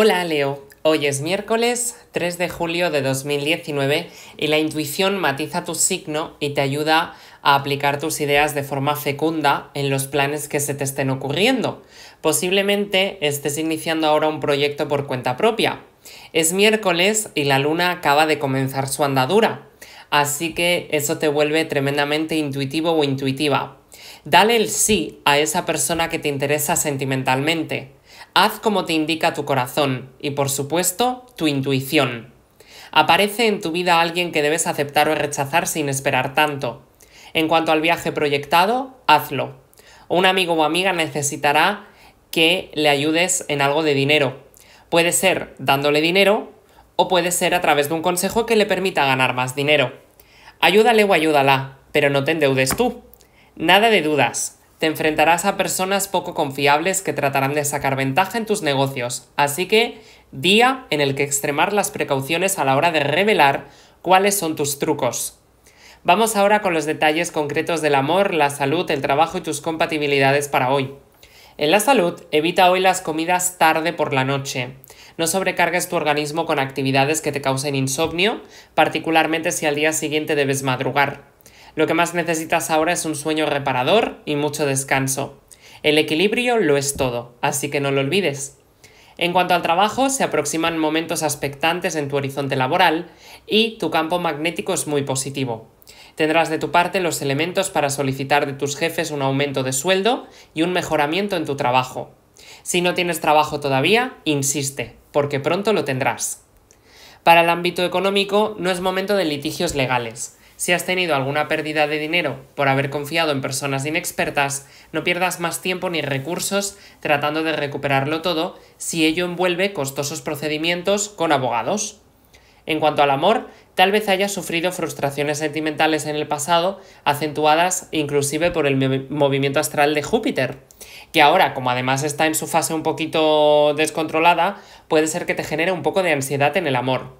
Hola Leo, hoy es miércoles 3 de julio de 2019 y la intuición matiza tu signo y te ayuda a aplicar tus ideas de forma fecunda en los planes que se te estén ocurriendo. Posiblemente estés iniciando ahora un proyecto por cuenta propia. Es miércoles y la luna acaba de comenzar su andadura, así que eso te vuelve tremendamente intuitivo o intuitiva. Dale el sí a esa persona que te interesa sentimentalmente Haz como te indica tu corazón y, por supuesto, tu intuición. Aparece en tu vida alguien que debes aceptar o rechazar sin esperar tanto. En cuanto al viaje proyectado, hazlo. Un amigo o amiga necesitará que le ayudes en algo de dinero. Puede ser dándole dinero o puede ser a través de un consejo que le permita ganar más dinero. Ayúdale o ayúdala, pero no te endeudes tú. Nada de dudas, te enfrentarás a personas poco confiables que tratarán de sacar ventaja en tus negocios, así que día en el que extremar las precauciones a la hora de revelar cuáles son tus trucos. Vamos ahora con los detalles concretos del amor, la salud, el trabajo y tus compatibilidades para hoy. En la salud, evita hoy las comidas tarde por la noche. No sobrecargues tu organismo con actividades que te causen insomnio, particularmente si al día siguiente debes madrugar. Lo que más necesitas ahora es un sueño reparador y mucho descanso. El equilibrio lo es todo, así que no lo olvides. En cuanto al trabajo, se aproximan momentos expectantes en tu horizonte laboral y tu campo magnético es muy positivo. Tendrás de tu parte los elementos para solicitar de tus jefes un aumento de sueldo y un mejoramiento en tu trabajo. Si no tienes trabajo todavía, insiste, porque pronto lo tendrás. Para el ámbito económico, no es momento de litigios legales si has tenido alguna pérdida de dinero por haber confiado en personas inexpertas, no pierdas más tiempo ni recursos tratando de recuperarlo todo si ello envuelve costosos procedimientos con abogados. En cuanto al amor, tal vez hayas sufrido frustraciones sentimentales en el pasado, acentuadas inclusive por el movimiento astral de Júpiter, que ahora, como además está en su fase un poquito descontrolada, puede ser que te genere un poco de ansiedad en el amor.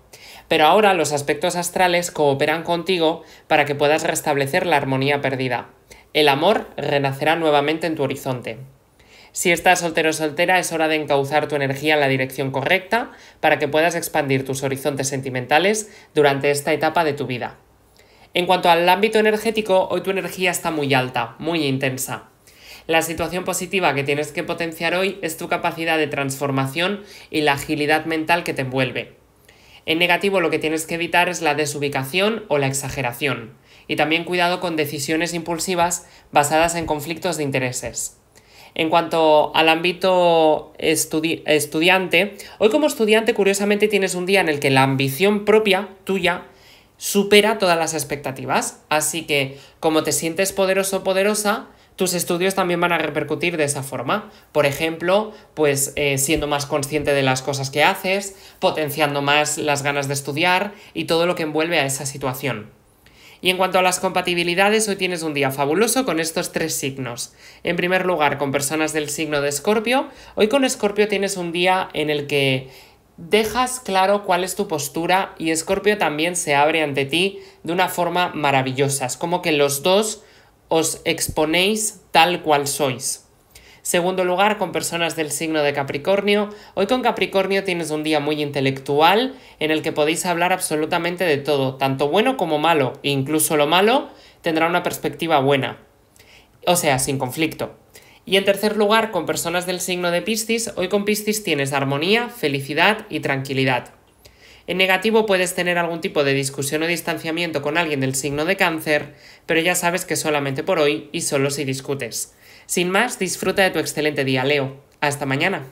Pero ahora los aspectos astrales cooperan contigo para que puedas restablecer la armonía perdida. El amor renacerá nuevamente en tu horizonte. Si estás soltero o soltera, es hora de encauzar tu energía en la dirección correcta para que puedas expandir tus horizontes sentimentales durante esta etapa de tu vida. En cuanto al ámbito energético, hoy tu energía está muy alta, muy intensa. La situación positiva que tienes que potenciar hoy es tu capacidad de transformación y la agilidad mental que te envuelve. En negativo lo que tienes que evitar es la desubicación o la exageración. Y también cuidado con decisiones impulsivas basadas en conflictos de intereses en cuanto al ámbito estudiante, hoy como estudiante curiosamente tienes un día en el que la ambición propia tuya supera todas las expectativas, así que como te sientes poderoso o poderosa, tus estudios también van a repercutir de esa forma. Por ejemplo, pues eh, siendo más consciente de las cosas que haces, potenciando más las ganas de estudiar y todo lo que envuelve a esa situación. Y en cuanto a las compatibilidades, hoy tienes un día fabuloso con estos tres signos. En primer lugar, con personas del signo de Escorpio. Hoy con Escorpio tienes un día en el que dejas claro cuál es tu postura y Escorpio también se abre ante ti de una forma maravillosa. Es como que los dos os exponéis tal cual sois. Segundo lugar, con personas del signo de Capricornio. Hoy con Capricornio tienes un día muy intelectual en el que podéis hablar absolutamente de todo, tanto bueno como malo, e incluso lo malo tendrá una perspectiva buena, o sea, sin conflicto. Y en tercer lugar, con personas del signo de Piscis, hoy con Piscis tienes armonía, felicidad y tranquilidad. En negativo puedes tener algún tipo de discusión o distanciamiento con alguien del signo de cáncer, pero ya sabes que solamente por hoy y solo si discutes. Sin más, disfruta de tu excelente día, Leo. Hasta mañana.